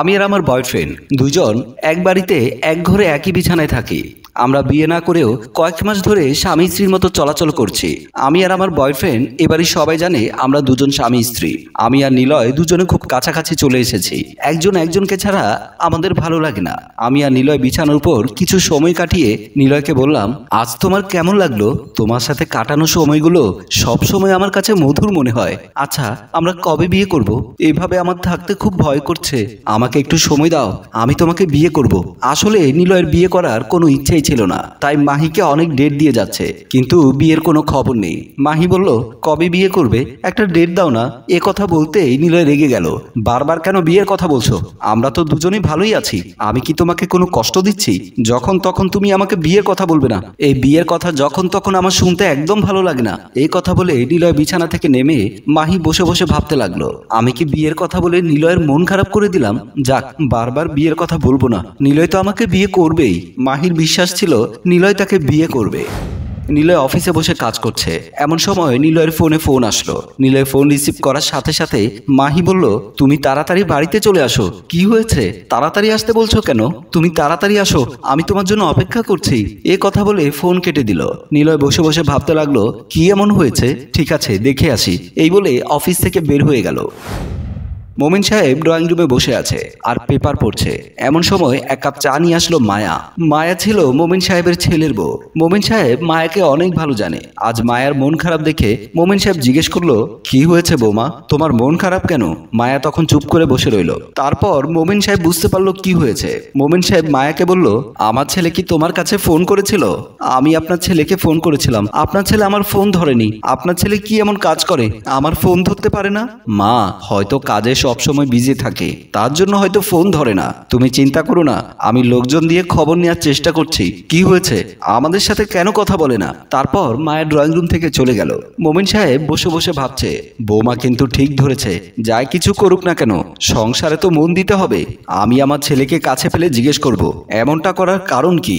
আমি আর আমার বয়ফ্রেন্ড দুজন এক বাড়িতে এক ঘরে একই বিছানায় থাকি আমরা বিয়ে না করেও কয়েক মাস ধরে স্বামী স্ত্রীর মতো চলাচল করছি আমি আর আমার বয়ফ্রেন্ড এবারে সবাই জানে আমরা দুজন স্বামী স্ত্রী আমি আর নিলয় দুজনে খুব কাছাকাছি চলে এসেছি একজন একজনকে ছাড়া আমাদের ভালো লাগে না আমি আর নিলয় বিছানোর উপর কিছু সময় কাটিয়ে নিলয়কে বললাম আজ তোমার কেমন লাগলো তোমার সাথে কাটানো সময়গুলো সব সময় আমার কাছে মধুর মনে হয় আচ্ছা আমরা কবে বিয়ে করব এভাবে আমার থাকতে খুব ভয় করছে আমাকে একটু সময় দাও আমি তোমাকে বিয়ে করব আসলে নিলয়ের বিয়ে করার কোনো ইচ্ছেই ছিল না তাই মাহিকে অনেক ডেট দিয়ে যাচ্ছে কিন্তু বিয়ের কোনো খবর নেই মাহি বলল কবে বিয়ে করবে একটা ডেট দাও না এ কথা বলতেই নীলয় রেগে গেল বারবার কেন বিয়ের কথা বলছো আমরা তো দুজনেই ভালোই আছি আমি কি তোমাকে কোনো কষ্ট দিচ্ছি যখন তখন তুমি আমাকে বিয়ের কথা বলবে না এই বিয়ের কথা যখন তখন আমার শুনতে একদম ভালো লাগে না এই কথা বলে নিলয় বিছানা থেকে নেমে মাহি বসে বসে ভাবতে লাগলো আমি কি বিয়ের কথা বলে নিলয়ের মন খারাপ করে দিলাম যাক বারবার বিয়ের কথা বলবো না নিলয় তো আমাকে বিয়ে করবেই মাহির বিশ্বাস ছিল নিলয় তাকে বিয়ে করবে নিলয় অফিসে বসে কাজ করছে এমন সময় নিলয়ের ফোনে ফোন আসলো নিলয় ফোন রিসিভ করার সাথে সাথে মাহি বলল তুমি তাড়াতাড়ি বাড়িতে চলে আসো কি হয়েছে তাড়াতাড়ি আসতে বলছো কেন তুমি তাড়াতাড়ি আসো আমি তোমার জন্য অপেক্ষা করছি এ কথা বলে ফোন কেটে দিল নিলয় বসে বসে ভাবতে লাগলো কি এমন হয়েছে ঠিক আছে দেখে আসি এই বলে অফিস থেকে বের হয়ে গেল মোমিন সাহেব ড্রয়িং রুমে বসে আছে আর পেপার পড়ছে এমন সময় এক কাপ চা নিয়ে আসলো মায়া মায়া ছিল মোমিন সাহেবের ছেলের বউ মোমিন সাহেব মায়াকে অনেক ভালো জানে আজ মায়ার মন খারাপ দেখে মোমিন সাহেব জিজ্ঞেস করলো কি হয়েছে বৌমা তোমার মন খারাপ কেন মায়া তখন চুপ করে বসে রইল তারপর মোমিন সাহেব বুঝতে পারলো কি হয়েছে মোমিন সাহেব মায়াকে বলল আমার ছেলে কি তোমার কাছে ফোন করেছিল আমি আপনার ছেলেকে ফোন করেছিলাম আপনার ছেলে আমার ফোন ধরেনি আপনার ছেলে কি এমন কাজ করে আমার ফোন ধরতে পারে না মা হয়তো কাজের সবসময় বিজি থাকে তার জন্য হয়তো ফোন ধরে না তুমি চিন্তা করো না আমি লোকজন দিয়ে খবর নেওয়ার চেষ্টা করছি কি হয়েছে আমাদের সাথে কেন কথা বলে না তারপর মায়ের ড্রয়িং রুম থেকে চলে গেল মোমিন সাহেব বসে বসে ভাবছে বৌমা কিন্তু ঠিক ধরেছে যাই কিছু করুক না কেন সংসারে তো মন দিতে হবে আমি আমার ছেলেকে কাছে ফেলে জিজ্ঞেস করব এমনটা করার কারণ কি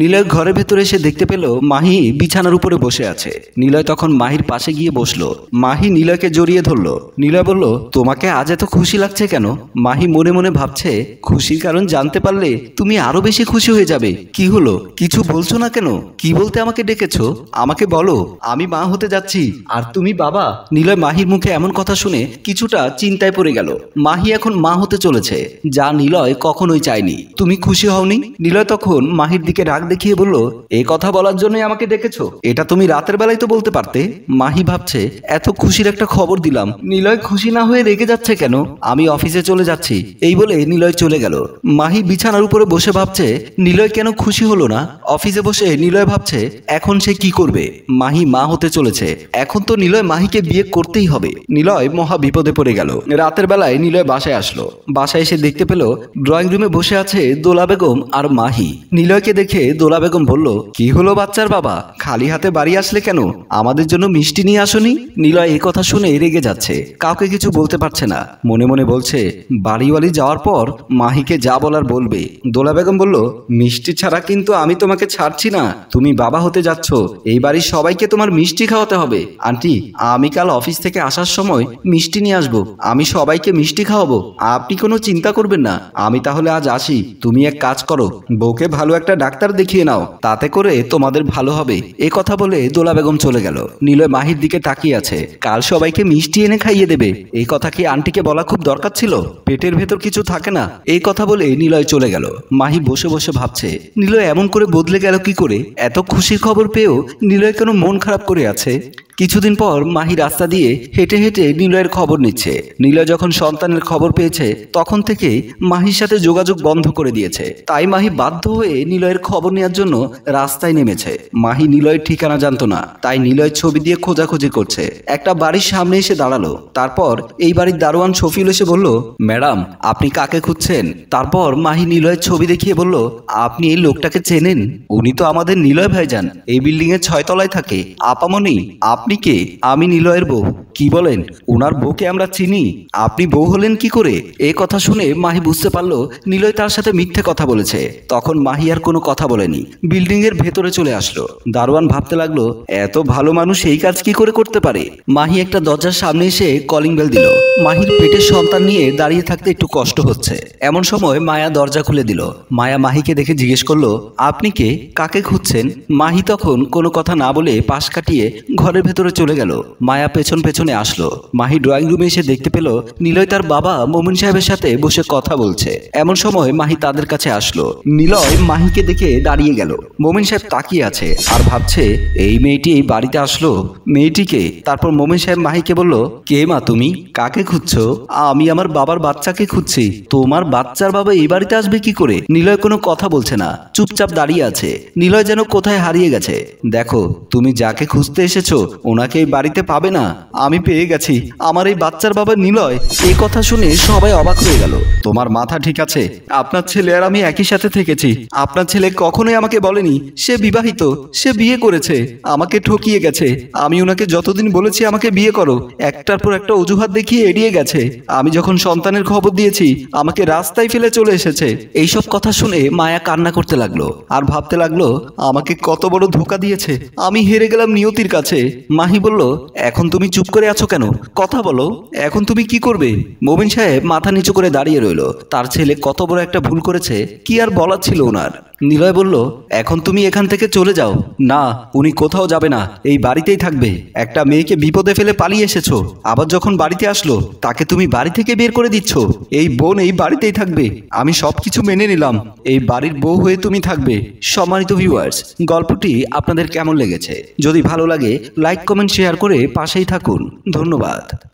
নীলয় ঘরের ভেতরে এসে দেখতে পেল মাহি বিছানার উপরে বসে আছে নীলয় তখন মাহির পাশে গিয়ে বসলো মাহি নীলয়কে জড়িয়ে ধরলো নীলয় বলল তোমাকে আজ এত খুশি লাগছে কেন মাহি মনে মনে ভাবছে খুশির কারণ জানতে পারলে তুমি আরো বেশি খুশি হয়ে যাবে কি হলো কিছু বলছো না কেন কি বলতে আমাকে ডেকেছ আমাকে বলো আমি মা হতে যাচ্ছি আর তুমি বাবা নীলয় মাহির মুখে এমন কথা শুনে কিছুটা চিন্তায় পড়ে গেল মাহি এখন মা হতে চলেছে যা নীলয় কখনোই চায়নি তুমি খুশি হওনি নীলয় তখন মাহির দিকে রাগ দেখিয়ে বলল এ কথা বলার জন্যই আমাকে ডেকেছ এটা তুমি রাতের বেলায় তো বলতে পারতে মাহি ভাবছে এত খুশির একটা খবর দিলাম নিলয় খুশি না হয়ে রেগে যাচ্ছে কেন আমি অফিসে চলে যাচ্ছি এই বলে নিলয় চলে গেল মাহি বিছানার উপরে বসে ভাবছে নিলয় কেন খুশি হলো না অফিসে বসে নিলয় ভাবছে এখন সে কি করবে মাহি মা হতে চলেছে এখন তো নিলয় মাহিকে বিয়ে করতেই হবে নিলয় মহা বিপদে পড়ে গেল রাতের বেলায় নিলয় বাসায় আসলো বাসায় এসে দেখতে পেল ড্রয়িং রুমে বসে আছে দোলা বেগম আর মাহি নিলয়কে দেখে দোলা বেগম বলল কি হলো বাচ্চার বাবা খালি হাতে বাড়ি আসলে কেন আমাদের জন্য মিষ্টি নিয়ে আসনি নিলয় এ কথা শুনে রেগে যাচ্ছে কাউকে কিছু বলতে পারছে না মনে মনে বলছে বাড়িওয়ালি যাওয়ার পর মাহিকে যা বলার বলবে দোলা বেগম বলল মিষ্টি ছাড়া কিন্তু আমি তোমাকে ছাড়ছি না তুমি বাবা হতে যাচ্ছ এই বাড়ির সবাইকে তোমার মিষ্টি খাওয়াতে হবে আন্টি আমি কাল অফিস থেকে আসার সময় মিষ্টি নিয়ে আসবো আমি সবাইকে মিষ্টি খাওয়াবো আপনি কোনো চিন্তা করবেন না আমি তাহলে আজ আসি তুমি এক কাজ করো বউকে ভালো একটা ডাক্তার দেখিয়ে নাও তাতে করে তোমাদের ভালো হবে এ কথা বলে দোলা বেগম চলে গেল নীলয় মাহির দিকে তাকিয়ে আছে কাল সবাইকে মিষ্টি এনে খাইয়ে দেবে এই কথা কি আন্টিকে বলা খুব দরকার ছিল পেটের ভেতর কিছু থাকে না এই কথা বলে নিলয় চলে গেল মাহি বসে বসে ভাবছে নিলয় এমন করে বদলে গেল কি করে এত খুশির খবর পেয়েও নিলয় কেন মন খারাপ করে আছে কিছুদিন পর মাহি রাস্তা দিয়ে হেঁটে হেঁটে নিলয়ের খবর নিচ্ছে নিলয় যখন সন্তানের খবর পেয়েছে তখন থেকে মাহির সাথে যোগাযোগ বন্ধ করে দিয়েছে তাই মাহি বাধ্য হয়ে নিলয়ের খবর নেওয়ার জন্য রাস্তায় নেমেছে মাহি নিলয়ের ঠিকানা জানতো না তাই নিলয় ছবি দিয়ে খোঁজাখুঁজি করছে একটা বাড়ির সামনে এসে দাঁড়ালো তারপর এই বাড়ির দারোয়ান শফিউল এসে বলল ম্যাডাম আপনি কাকে খুঁজছেন তারপর মাহি নিলয়ের ছবি দেখিয়ে বলল আপনি এই লোকটাকে চেনেন উনি তো আমাদের নিলয় ভাইজান এই বিল্ডিং এর ছয়তলায় থাকে আপামনি আপ আপনি কে আমি নিলয়ের বউ কি বলেন ওনার বউকে আমরা চিনি আপনি বউ হলেন কি করে এ কথা শুনে মাহি বুঝতে পারলো নিলয় তার সাথে মিথ্যে কথা বলেছে তখন মাহি আর কোনো কথা বলেনি বিল্ডিং এর ভেতরে চলে আসলো দারোয়ান ভাবতে লাগলো এত ভালো মানুষ এই কাজ কি করে করতে পারে মাহি একটা দরজার সামনে এসে কলিং বেল দিল মাহির পেটের সন্তান নিয়ে দাঁড়িয়ে থাকতে একটু কষ্ট হচ্ছে এমন সময় মায়া দরজা খুলে দিল মায়া মাহিকে দেখে জিজ্ঞেস করলো আপনি কে কাকে খুঁজছেন মাহি তখন কোনো কথা না বলে পাশ কাটিয়ে ঘরের ভেতরে চলে গেল মায়া পেছন পেছন পিছনে আসলো মাহি ড্রয়িং রুমে এসে দেখতে পেল নিলয় তার বাবা মোমিন সাহেবের সাথে বসে কথা বলছে এমন সময় মাহি তাদের কাছে আসলো নিলয় মাহিকে দেখে দাঁড়িয়ে গেল মোমিন সাহেব তাকিয়ে আছে আর ভাবছে এই মেয়েটি এই বাড়িতে আসলো মেয়েটিকে তারপর মোমিন সাহেব মাহিকে বলল কে মা তুমি কাকে খুঁজছো আমি আমার বাবার বাচ্চাকে খুঁজছি তোমার বাচ্চার বাবা এই বাড়িতে আসবে কি করে নিলয় কোনো কথা বলছে না চুপচাপ দাঁড়িয়ে আছে নিলয় যেন কোথায় হারিয়ে গেছে দেখো তুমি যাকে খুঁজতে এসেছো ওনাকে এই বাড়িতে পাবে না আমি আমি পেয়ে গেছি আমার এই বাচ্চার বাবা নিলয় এই কথা শুনে সবাই অবাক হয়ে গেল তোমার মাথা ঠিক আছে আপনার ছেলে আর আমি একই সাথে থেকেছি আপনার ছেলে কখনোই আমাকে বলেনি সে বিবাহিত সে বিয়ে করেছে আমাকে ঠকিয়ে গেছে আমি ওনাকে যতদিন বলেছি আমাকে বিয়ে করো একটার পর একটা অজুহাত দেখিয়ে এড়িয়ে গেছে আমি যখন সন্তানের খবর দিয়েছি আমাকে রাস্তায় ফেলে চলে এসেছে এইসব কথা শুনে মায়া কান্না করতে লাগলো আর ভাবতে লাগলো আমাকে কত বড় ধোকা দিয়েছে আমি হেরে গেলাম নিয়তির কাছে মাহি বলল এখন তুমি চুপ করে করে আছো কেন কথা বলো এখন তুমি কি করবে মোবিন সাহেব মাথা নিচু করে দাঁড়িয়ে রইল তার ছেলে কত বড় একটা ভুল করেছে কি আর বলার ছিল ওনার নিলয় বলল এখন তুমি এখান থেকে চলে যাও না উনি কোথাও যাবে না এই বাড়িতেই থাকবে একটা মেয়েকে বিপদে ফেলে পালিয়ে এসেছো আবার যখন বাড়িতে আসলো তাকে তুমি বাড়ি থেকে বের করে দিচ্ছ এই বোন এই বাড়িতেই থাকবে আমি সব কিছু মেনে নিলাম এই বাড়ির বউ হয়ে তুমি থাকবে সম্মানিত ভিউয়ার্স গল্পটি আপনাদের কেমন লেগেছে যদি ভালো লাগে লাইক কমেন্ট শেয়ার করে পাশেই থাকুন ধন্যবাদ